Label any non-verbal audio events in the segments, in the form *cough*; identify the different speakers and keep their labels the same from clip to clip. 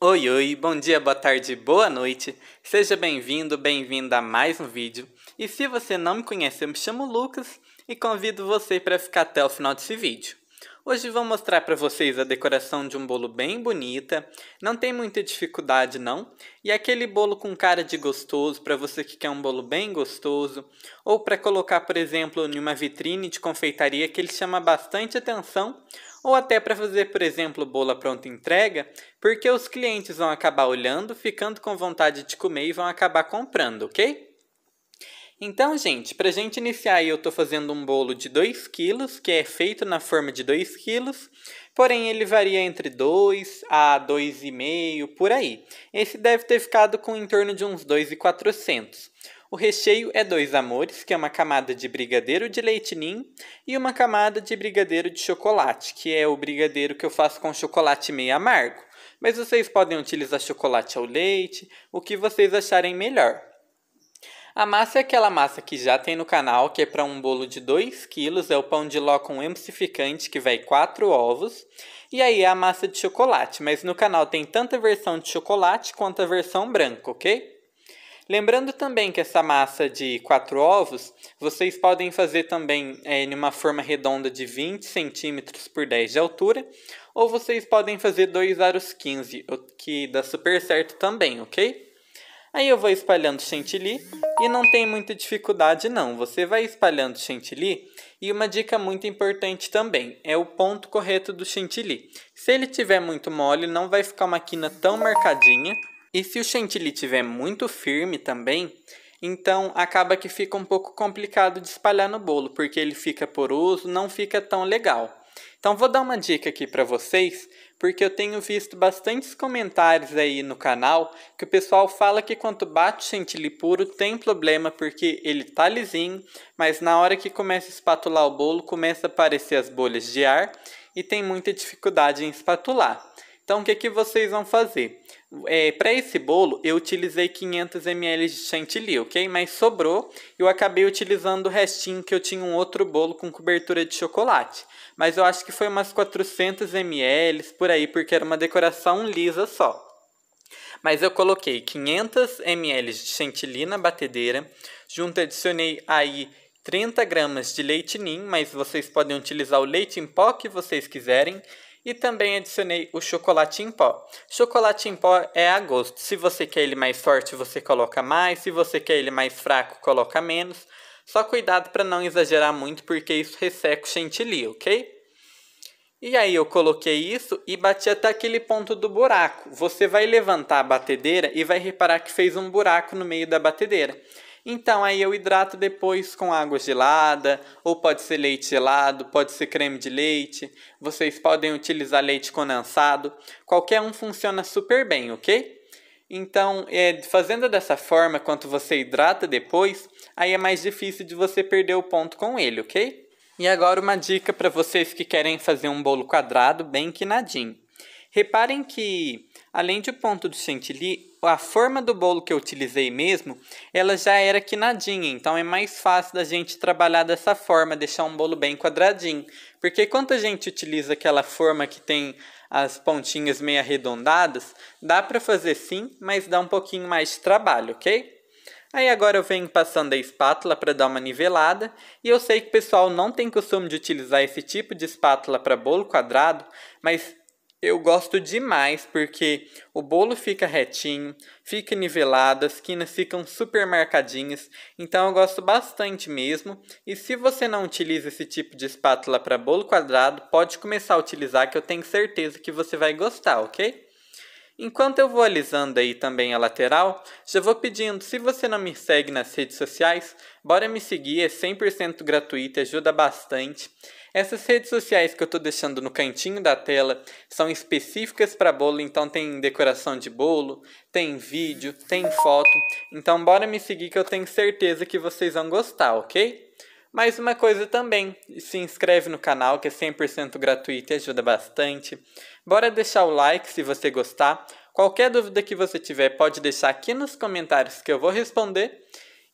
Speaker 1: Oi, oi, bom dia, boa tarde, boa noite. Seja bem-vindo, bem-vinda a mais um vídeo. E se você não me conhece, eu me chamo Lucas e convido você para ficar até o final desse vídeo. Hoje vou mostrar para vocês a decoração de um bolo bem bonita, não tem muita dificuldade não, e aquele bolo com cara de gostoso para você que quer um bolo bem gostoso, ou para colocar, por exemplo, em uma vitrine de confeitaria que ele chama bastante atenção, ou até para fazer, por exemplo, bola pronta entrega, porque os clientes vão acabar olhando, ficando com vontade de comer e vão acabar comprando, ok? Então, gente, para a gente iniciar eu estou fazendo um bolo de 2 quilos, que é feito na forma de 2 quilos, porém ele varia entre 2 a 2,5, por aí. Esse deve ter ficado com em torno de uns 2,400. O recheio é dois amores, que é uma camada de brigadeiro de leite ninho e uma camada de brigadeiro de chocolate, que é o brigadeiro que eu faço com chocolate meio amargo. Mas vocês podem utilizar chocolate ao leite, o que vocês acharem melhor. A massa é aquela massa que já tem no canal, que é para um bolo de 2 kg, é o pão de ló com emulsificante que vai 4 ovos. E aí é a massa de chocolate, mas no canal tem tanto a versão de chocolate quanto a versão branca, ok? Lembrando também que essa massa de quatro ovos, vocês podem fazer também é, em uma forma redonda de 20 centímetros por 10 de altura, ou vocês podem fazer dois aros 15, o que dá super certo também, ok? Aí eu vou espalhando chantilly e não tem muita dificuldade não. Você vai espalhando chantilly e uma dica muito importante também é o ponto correto do chantilly. Se ele tiver muito mole, não vai ficar uma quina tão marcadinha, e se o chantilly tiver muito firme também, então acaba que fica um pouco complicado de espalhar no bolo, porque ele fica poroso, não fica tão legal. Então vou dar uma dica aqui para vocês, porque eu tenho visto bastantes comentários aí no canal que o pessoal fala que quando bate chantilly puro tem problema porque ele tá lisinho, mas na hora que começa a espatular o bolo começa a aparecer as bolhas de ar e tem muita dificuldade em espatular. Então o que, que vocês vão fazer? É, para esse bolo, eu utilizei 500 ml de chantilly, ok? Mas sobrou, eu acabei utilizando o restinho que eu tinha um outro bolo com cobertura de chocolate. Mas eu acho que foi umas 400 ml por aí, porque era uma decoração lisa só. Mas eu coloquei 500 ml de chantilly na batedeira, junto adicionei aí 30 gramas de leite ninho, mas vocês podem utilizar o leite em pó que vocês quiserem. E também adicionei o chocolate em pó. Chocolate em pó é a gosto. Se você quer ele mais forte, você coloca mais. Se você quer ele mais fraco, coloca menos. Só cuidado para não exagerar muito, porque isso resseca o chantilly, ok? E aí eu coloquei isso e bati até aquele ponto do buraco. Você vai levantar a batedeira e vai reparar que fez um buraco no meio da batedeira. Então aí eu hidrato depois com água gelada, ou pode ser leite gelado, pode ser creme de leite. Vocês podem utilizar leite condensado. Qualquer um funciona super bem, ok? Então, é, fazendo dessa forma, quando você hidrata depois, aí é mais difícil de você perder o ponto com ele, ok? E agora uma dica para vocês que querem fazer um bolo quadrado bem quinadinho. Reparem que, além do ponto do chantilly, a forma do bolo que eu utilizei mesmo, ela já era quinadinha, então é mais fácil da gente trabalhar dessa forma, deixar um bolo bem quadradinho. Porque quando a gente utiliza aquela forma que tem as pontinhas meio arredondadas, dá para fazer sim, mas dá um pouquinho mais de trabalho, ok? Aí agora eu venho passando a espátula para dar uma nivelada, e eu sei que o pessoal não tem costume de utilizar esse tipo de espátula para bolo quadrado, mas eu gosto demais porque o bolo fica retinho, fica nivelado, as quinas ficam super marcadinhas, então eu gosto bastante mesmo. E se você não utiliza esse tipo de espátula para bolo quadrado, pode começar a utilizar que eu tenho certeza que você vai gostar, ok? Enquanto eu vou alisando aí também a lateral, já vou pedindo, se você não me segue nas redes sociais, bora me seguir, é 100% gratuito, ajuda bastante. Essas redes sociais que eu estou deixando no cantinho da tela são específicas para bolo, então tem decoração de bolo, tem vídeo, tem foto. Então bora me seguir que eu tenho certeza que vocês vão gostar, ok? Mais uma coisa também, se inscreve no canal que é 100% gratuito e ajuda bastante. Bora deixar o like se você gostar. Qualquer dúvida que você tiver, pode deixar aqui nos comentários que eu vou responder.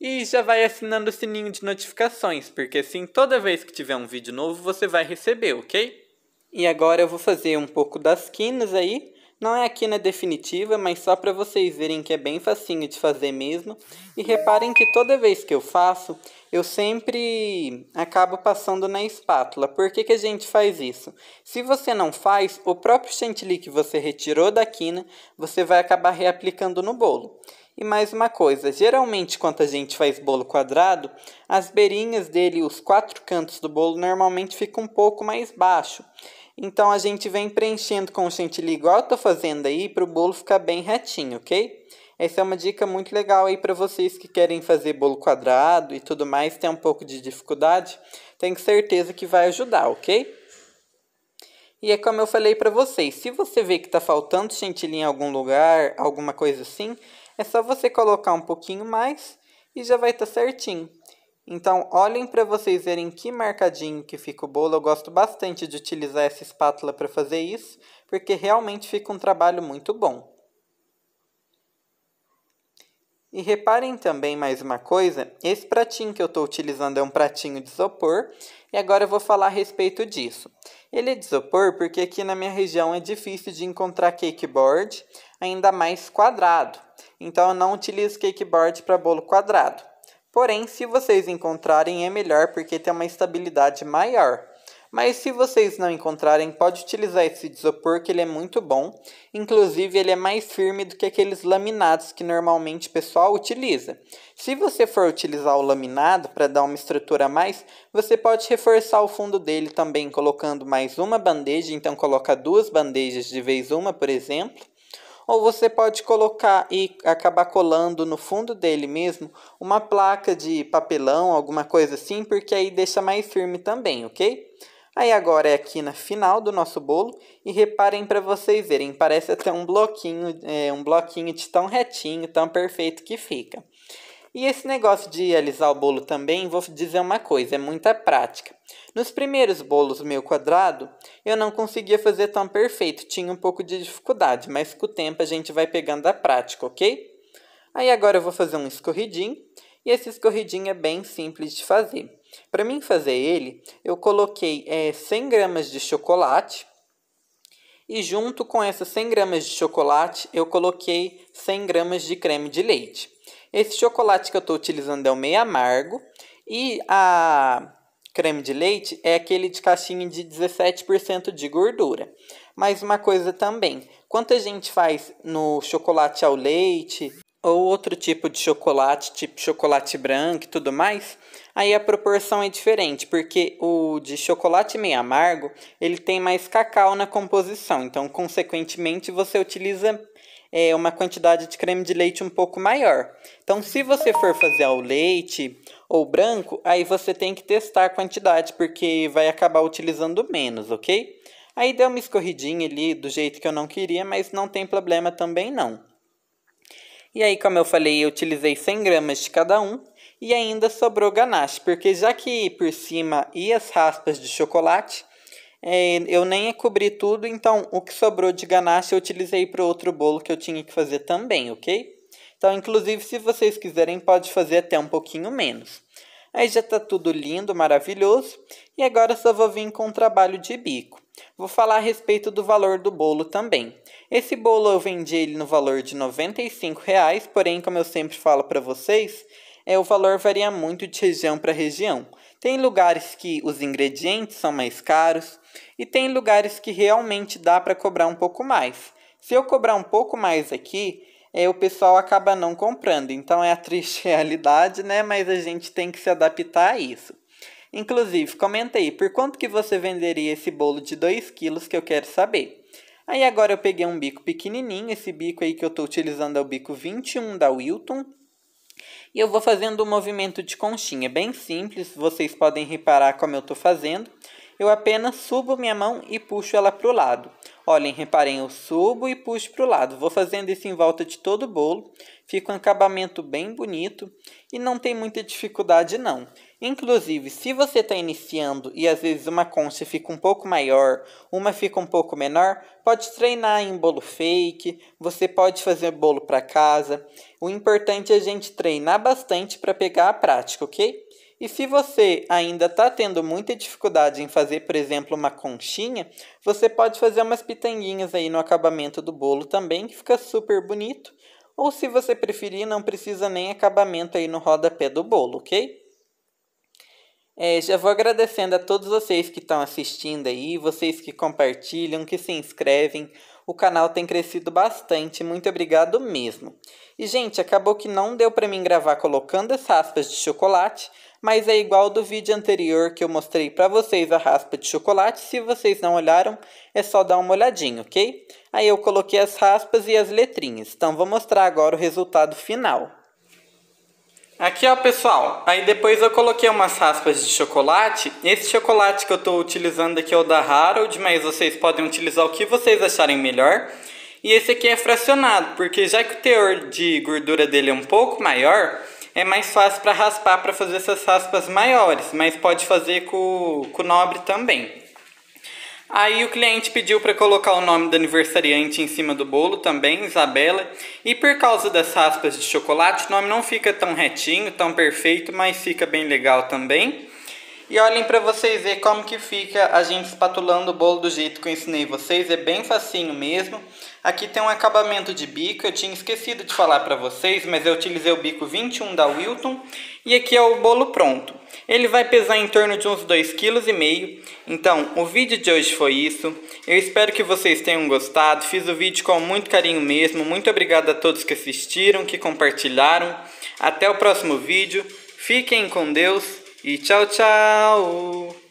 Speaker 1: E já vai assinando o sininho de notificações, porque assim toda vez que tiver um vídeo novo você vai receber, ok? E agora eu vou fazer um pouco das quinas aí. Não é aqui na definitiva, mas só para vocês verem que é bem facinho de fazer mesmo. E reparem que toda vez que eu faço, eu sempre acabo passando na espátula. Por que, que a gente faz isso? Se você não faz, o próprio chantilly que você retirou da quina, você vai acabar reaplicando no bolo. E mais uma coisa, geralmente quando a gente faz bolo quadrado, as beirinhas dele, os quatro cantos do bolo, normalmente ficam um pouco mais baixo. Então a gente vem preenchendo com chantilly igual eu tô fazendo aí para o bolo ficar bem retinho, ok? Essa é uma dica muito legal aí para vocês que querem fazer bolo quadrado e tudo mais, tem um pouco de dificuldade. Tenho certeza que vai ajudar, ok? E é como eu falei para vocês, se você vê que está faltando chantilly em algum lugar, alguma coisa assim, é só você colocar um pouquinho mais e já vai estar tá certinho. Então, olhem para vocês verem que marcadinho que fica o bolo. Eu gosto bastante de utilizar essa espátula para fazer isso, porque realmente fica um trabalho muito bom. E reparem também mais uma coisa, esse pratinho que eu estou utilizando é um pratinho de isopor, e agora eu vou falar a respeito disso. Ele é de isopor porque aqui na minha região é difícil de encontrar cakeboard, ainda mais quadrado. Então eu não utilizo cakeboard para bolo quadrado. Porém, se vocês encontrarem, é melhor porque tem uma estabilidade maior. Mas se vocês não encontrarem, pode utilizar esse isopor que ele é muito bom. Inclusive, ele é mais firme do que aqueles laminados que normalmente o pessoal utiliza. Se você for utilizar o laminado para dar uma estrutura a mais, você pode reforçar o fundo dele também colocando mais uma bandeja. Então, coloca duas bandejas de vez uma, por exemplo. Ou você pode colocar e acabar colando no fundo dele mesmo uma placa de papelão, alguma coisa assim, porque aí deixa mais firme também, ok? Aí agora é aqui na final do nosso bolo e reparem para vocês verem, parece até um bloquinho, é, um bloquinho de tão retinho, tão perfeito que fica. E esse negócio de alisar o bolo também, vou dizer uma coisa, é muita prática. Nos primeiros bolos meio quadrado, eu não conseguia fazer tão perfeito, tinha um pouco de dificuldade, mas com o tempo a gente vai pegando a prática, ok? Aí agora eu vou fazer um escorridinho, e esse escorridinho é bem simples de fazer. Para mim fazer ele, eu coloquei é, 100 gramas de chocolate, e junto com essas 100 gramas de chocolate, eu coloquei 100 gramas de creme de leite. Esse chocolate que eu estou utilizando é o meio amargo, e a creme de leite é aquele de caixinha de 17% de gordura. Mas uma coisa também, quanto a gente faz no chocolate ao leite ou outro tipo de chocolate, tipo chocolate branco e tudo mais, aí a proporção é diferente, porque o de chocolate meio amargo, ele tem mais cacau na composição, então consequentemente você utiliza é, uma quantidade de creme de leite um pouco maior. Então, se você for fazer ao leite ou branco, aí você tem que testar a quantidade, porque vai acabar utilizando menos, ok? Aí deu uma escorridinha ali do jeito que eu não queria, mas não tem problema também não. E aí, como eu falei, eu utilizei 100 gramas de cada um e ainda sobrou ganache, porque já que por cima e as raspas de chocolate, é, eu nem cobri tudo, então o que sobrou de ganache eu utilizei para outro bolo que eu tinha que fazer também, ok? Então, inclusive, se vocês quiserem, pode fazer até um pouquinho menos. Aí já está tudo lindo, maravilhoso. E agora só vou vir com o um trabalho de bico. Vou falar a respeito do valor do bolo também. Esse bolo eu vendi ele no valor de R$ 95,00, porém, como eu sempre falo para vocês, é, o valor varia muito de região para região. Tem lugares que os ingredientes são mais caros e tem lugares que realmente dá para cobrar um pouco mais. Se eu cobrar um pouco mais aqui, é, o pessoal acaba não comprando. Então é a *laughs* triste realidade, né? Mas a gente tem que se adaptar a isso. Inclusive, comenta aí, por quanto que você venderia esse bolo de 2 quilos que eu quero saber? Aí agora eu peguei um bico pequenininho, esse bico aí que eu estou utilizando é o bico 21 da Wilton. E eu vou fazendo um movimento de conchinha, bem simples, vocês podem reparar como eu estou fazendo. Eu apenas subo minha mão e puxo ela para o lado. Olhem, reparem, eu subo e puxo para o lado. Vou fazendo isso em volta de todo o bolo. Fica um acabamento bem bonito e não tem muita dificuldade não. Inclusive, se você está iniciando e às vezes uma concha fica um pouco maior, uma fica um pouco menor, pode treinar em bolo fake, você pode fazer bolo para casa. O importante é a gente treinar bastante para pegar a prática, ok? E se você ainda está tendo muita dificuldade em fazer, por exemplo, uma conchinha, você pode fazer umas pitanguinhas aí no acabamento do bolo também, que fica super bonito. Ou se você preferir, não precisa nem acabamento aí no rodapé do bolo, ok? É, já vou agradecendo a todos vocês que estão assistindo aí, vocês que compartilham, que se inscrevem. O canal tem crescido bastante, muito obrigado mesmo. E gente, acabou que não deu para mim gravar colocando as raspas de chocolate, mas é igual do vídeo anterior que eu mostrei para vocês a raspa de chocolate. Se vocês não olharam, é só dar uma olhadinha, ok? Aí eu coloquei as raspas e as letrinhas. Então vou mostrar agora o resultado final. Aqui ó pessoal, aí depois eu coloquei umas raspas de chocolate. Esse chocolate que eu estou utilizando aqui é o da Harold, mas vocês podem utilizar o que vocês acharem melhor. E esse aqui é fracionado, porque já que o teor de gordura dele é um pouco maior, é mais fácil para raspar para fazer essas raspas maiores, mas pode fazer com, com o nobre também. Aí o cliente pediu para colocar o nome do aniversariante em cima do bolo também, Isabela. E por causa das raspas de chocolate, o nome não fica tão retinho, tão perfeito, mas fica bem legal também. E olhem para vocês ver como que fica a gente espatulando o bolo do jeito que eu ensinei vocês. É bem facinho mesmo. Aqui tem um acabamento de bico. Eu tinha esquecido de falar para vocês, mas eu utilizei o bico 21 da Wilton. E aqui é o bolo pronto. Ele vai pesar em torno de uns 2,5 kg. Então, o vídeo de hoje foi isso. Eu espero que vocês tenham gostado. Fiz o vídeo com muito carinho mesmo. Muito obrigado a todos que assistiram, que compartilharam. Até o próximo vídeo. Fiquem com Deus. E tchau, tchau!